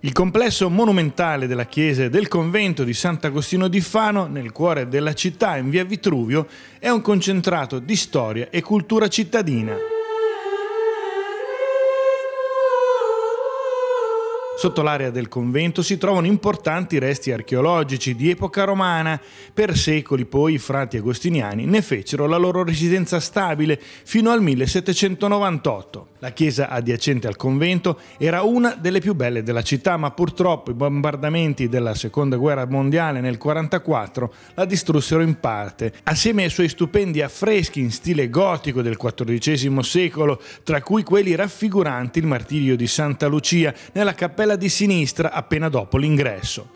Il complesso monumentale della chiesa e del convento di Sant'Agostino di Fano, nel cuore della città in via Vitruvio, è un concentrato di storia e cultura cittadina. Sotto l'area del convento si trovano importanti resti archeologici di epoca romana. Per secoli poi i frati agostiniani ne fecero la loro residenza stabile fino al 1798. La chiesa adiacente al convento era una delle più belle della città, ma purtroppo i bombardamenti della Seconda Guerra Mondiale nel 1944 la distrussero in parte. Assieme ai suoi stupendi affreschi in stile gotico del XIV secolo, tra cui quelli raffiguranti il martirio di Santa Lucia nella cappella di sinistra appena dopo l'ingresso.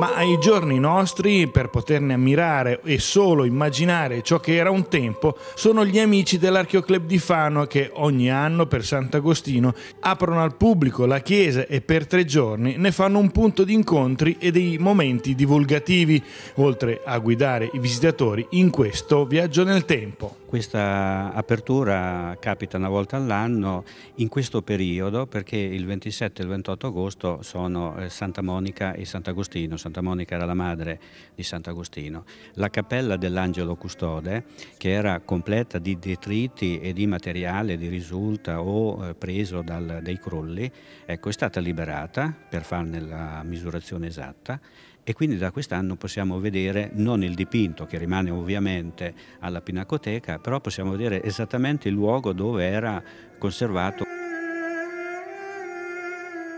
ma ai giorni nostri, per poterne ammirare e solo immaginare ciò che era un tempo, sono gli amici dell'Archeoclub di Fano che ogni anno per Sant'Agostino aprono al pubblico la chiesa e per tre giorni ne fanno un punto di incontri e dei momenti divulgativi, oltre a guidare i visitatori in questo viaggio nel tempo. Questa apertura capita una volta all'anno in questo periodo perché il 27 e il 28 agosto sono eh, Santa Monica e Sant'Agostino, Santa Monica era la madre di Sant'Agostino, la cappella dell'Angelo Custode che era completa di detriti e di materiale di risulta o eh, preso dal, dai crolli, ecco, è stata liberata per farne la misurazione esatta e quindi da quest'anno possiamo vedere non il dipinto che rimane ovviamente alla Pinacoteca, però possiamo vedere esattamente il luogo dove era conservato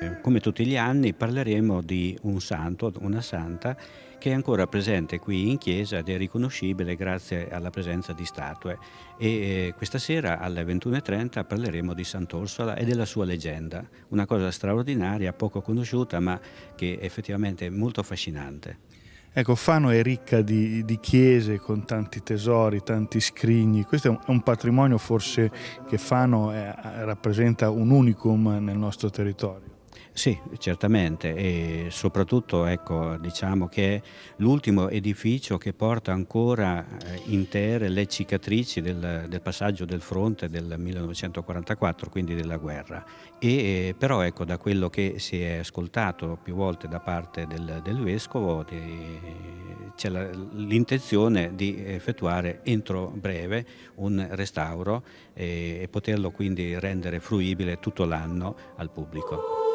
eh, come tutti gli anni parleremo di un santo, una santa, che è ancora presente qui in chiesa ed è riconoscibile grazie alla presenza di statue. E eh, questa sera alle 21.30 parleremo di Sant'Orsola e della sua leggenda, una cosa straordinaria, poco conosciuta, ma che è effettivamente è molto affascinante. Ecco, Fano è ricca di, di, chiese con tanti tesori, tanti scrigni. Questo è un, è un patrimonio forse che Fano è, eh, rappresenta un unicum nel nostro territorio. Sì, certamente e soprattutto ecco, diciamo che è l'ultimo edificio che porta ancora eh, intere le cicatrici del, del, passaggio del fronte del 1944, quindi della guerra. E, eh, però ecco, da quello che si è ascoltato più volte da parte del, del Vescovo di, c'è la, l'intenzione di effettuare entro breve un restauro e, eh, e poterlo quindi rendere fruibile tutto l'anno al pubblico.